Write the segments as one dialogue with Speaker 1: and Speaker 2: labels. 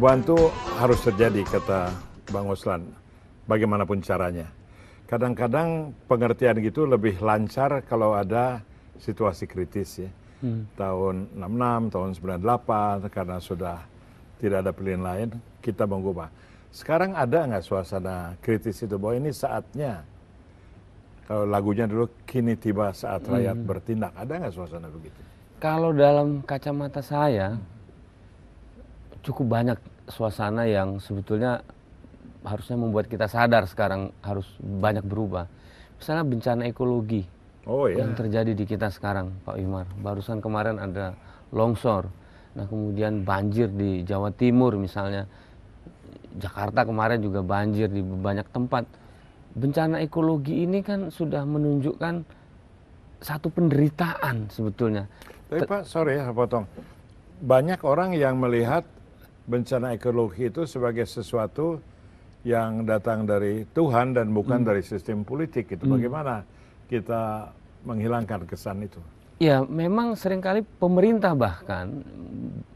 Speaker 1: perubahan itu harus terjadi kata Bang Oslan bagaimanapun caranya. Kadang-kadang pengertian gitu lebih lancar kalau ada situasi kritis ya. Hmm. Tahun 66, tahun 98 karena sudah tidak ada pilihan lain kita mengubah. Sekarang ada nggak suasana kritis itu bahwa ini saatnya kalau lagunya dulu kini tiba saat rakyat hmm. bertindak ada nggak suasana begitu?
Speaker 2: Kalau dalam kacamata saya cukup banyak suasana yang sebetulnya harusnya membuat kita sadar sekarang harus banyak berubah. Misalnya bencana ekologi oh, iya. yang terjadi di kita sekarang, Pak Wimar. Barusan kemarin ada longsor, nah kemudian banjir di Jawa Timur misalnya, Jakarta kemarin juga banjir di banyak tempat. Bencana ekologi ini kan sudah menunjukkan satu penderitaan sebetulnya.
Speaker 1: Tapi Pak, sorry ya potong. Banyak orang yang melihat bencana ekologi itu sebagai sesuatu yang datang dari Tuhan dan bukan hmm. dari sistem politik itu hmm. bagaimana kita menghilangkan kesan itu
Speaker 2: ya memang seringkali pemerintah bahkan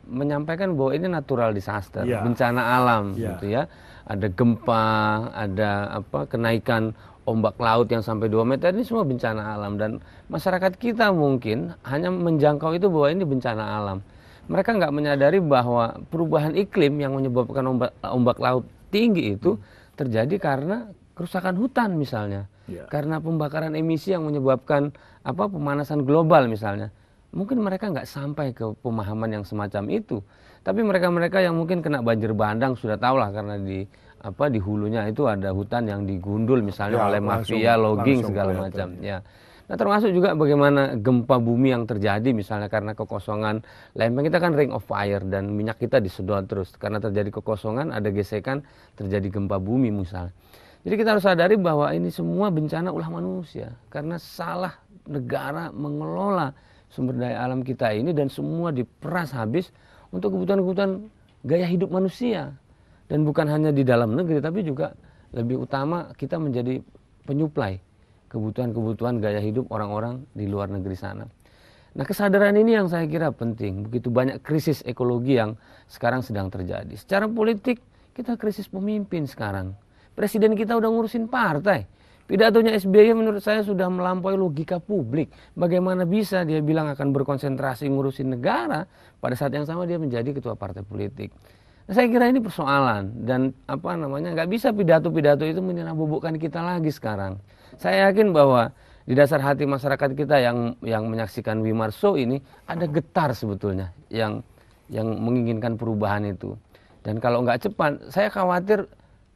Speaker 2: menyampaikan bahwa ini natural disaster ya. bencana alam ya. gitu ya ada gempa ada apa kenaikan ombak laut yang sampai 2 meter ini semua bencana alam dan masyarakat kita mungkin hanya menjangkau itu bahwa ini bencana alam mereka nggak menyadari bahwa perubahan iklim yang menyebabkan ombak, ombak laut tinggi itu hmm. terjadi karena kerusakan hutan misalnya, ya. karena pembakaran emisi yang menyebabkan apa pemanasan global misalnya. Mungkin mereka nggak sampai ke pemahaman yang semacam itu. Tapi mereka-mereka yang mungkin kena banjir bandang sudah tahu lah karena di apa di hulunya itu ada hutan yang digundul misalnya ya, oleh mafia logging segala macam ya. ya. Nah termasuk juga bagaimana gempa bumi yang terjadi misalnya karena kekosongan lempeng kita kan ring of fire dan minyak kita disedot terus karena terjadi kekosongan ada gesekan terjadi gempa bumi misalnya. Jadi kita harus sadari bahwa ini semua bencana ulah manusia karena salah negara mengelola sumber daya alam kita ini dan semua diperas habis untuk kebutuhan-kebutuhan gaya hidup manusia dan bukan hanya di dalam negeri tapi juga lebih utama kita menjadi penyuplai kebutuhan-kebutuhan gaya hidup orang-orang di luar negeri sana. Nah kesadaran ini yang saya kira penting. Begitu banyak krisis ekologi yang sekarang sedang terjadi. Secara politik kita krisis pemimpin sekarang. Presiden kita udah ngurusin partai. Pidatonya SBY menurut saya sudah melampaui logika publik. Bagaimana bisa dia bilang akan berkonsentrasi ngurusin negara pada saat yang sama dia menjadi ketua partai politik saya kira ini persoalan dan apa namanya nggak bisa pidato-pidato itu menyerang kita lagi sekarang. Saya yakin bahwa di dasar hati masyarakat kita yang yang menyaksikan Wimar Show ini ada getar sebetulnya yang yang menginginkan perubahan itu. Dan kalau nggak cepat, saya khawatir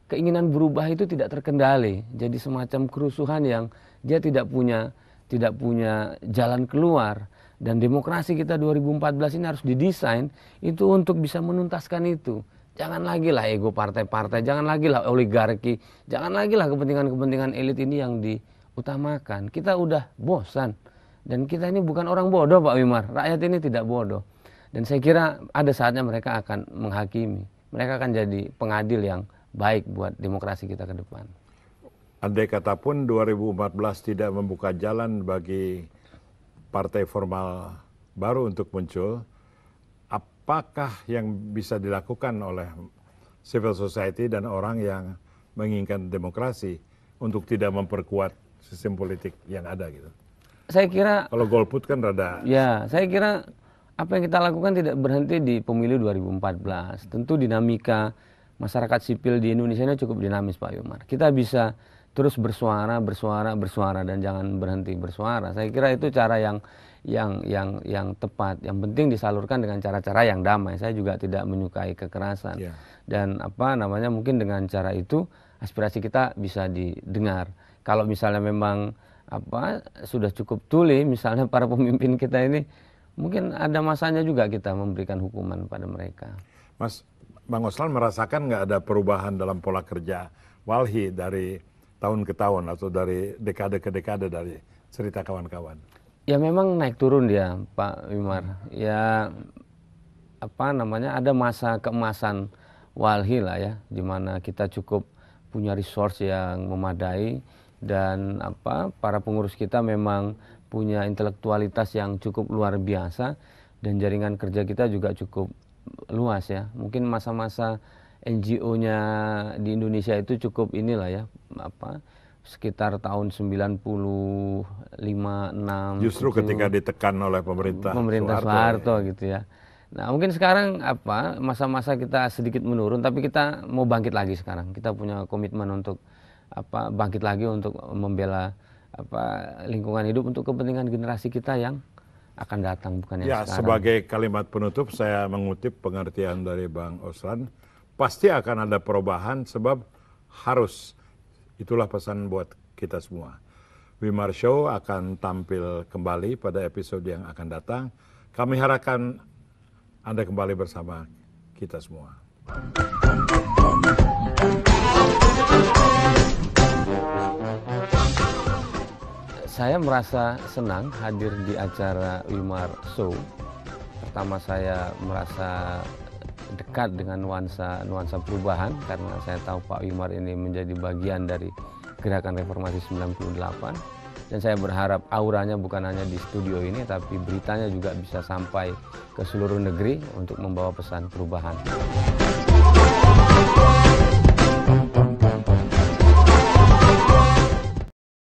Speaker 2: keinginan berubah itu tidak terkendali. Jadi semacam kerusuhan yang dia tidak punya tidak punya jalan keluar. Dan demokrasi kita 2014 ini harus didesain itu untuk bisa menuntaskan itu. Jangan lagi lah ego partai-partai, jangan lagi lah oligarki, jangan lagi lah kepentingan-kepentingan elit ini yang diutamakan. Kita udah bosan. Dan kita ini bukan orang bodoh Pak Wimar, rakyat ini tidak bodoh. Dan saya kira ada saatnya mereka akan menghakimi. Mereka akan jadi pengadil yang
Speaker 1: baik buat demokrasi kita ke depan. Andai kata pun 2014 tidak membuka jalan bagi partai formal baru untuk muncul, apakah yang bisa dilakukan oleh civil society dan orang yang menginginkan demokrasi untuk tidak memperkuat sistem politik yang ada gitu? Saya kira kalau golput kan rada. Ya, saya kira
Speaker 2: apa yang kita lakukan tidak berhenti di pemilu 2014. Tentu dinamika masyarakat sipil di Indonesia ini cukup dinamis Pak Yomar. Kita bisa terus bersuara bersuara bersuara dan jangan berhenti bersuara saya kira itu cara yang yang yang yang tepat yang penting disalurkan dengan cara-cara yang damai saya juga tidak menyukai kekerasan yeah. dan apa namanya mungkin dengan cara itu aspirasi kita bisa didengar kalau misalnya memang apa sudah cukup tuli misalnya para pemimpin kita ini mungkin ada
Speaker 1: masanya juga kita memberikan hukuman pada mereka Mas Bang Oslan merasakan nggak ada perubahan dalam pola kerja Walhi dari tahun ke tahun atau dari dekade ke dekade dari cerita kawan-kawan?
Speaker 2: Ya memang naik turun dia Pak Wimar. Ya apa namanya ada masa keemasan walhi lah ya, mana kita cukup punya resource yang memadai dan apa para pengurus kita memang punya intelektualitas yang cukup luar biasa dan jaringan kerja kita juga cukup luas ya. Mungkin masa-masa NGO-nya di Indonesia itu cukup inilah ya apa sekitar tahun 95 6 justru gitu. ketika
Speaker 1: ditekan oleh pemerintah pemerintah Soeharto, Soeharto
Speaker 2: ya. gitu ya. Nah, mungkin sekarang apa masa-masa kita sedikit menurun tapi kita mau bangkit lagi sekarang. Kita punya komitmen untuk apa bangkit lagi untuk membela apa lingkungan hidup untuk kepentingan generasi kita yang
Speaker 1: akan datang bukan yang ya, sekarang. Ya, sebagai kalimat penutup saya mengutip pengertian dari Bang Osran pasti akan ada perubahan sebab harus. Itulah pesan buat kita semua. Wimar Show akan tampil kembali pada episode yang akan datang. Kami harapkan Anda kembali bersama kita semua.
Speaker 2: Saya merasa senang hadir di acara Wimar Show. Pertama saya merasa dekat dengan nuansa nuansa perubahan karena saya tahu Pak Wimar ini menjadi bagian dari gerakan reformasi 98 dan saya berharap auranya bukan hanya di studio ini tapi beritanya juga bisa sampai ke seluruh negeri untuk membawa pesan perubahan.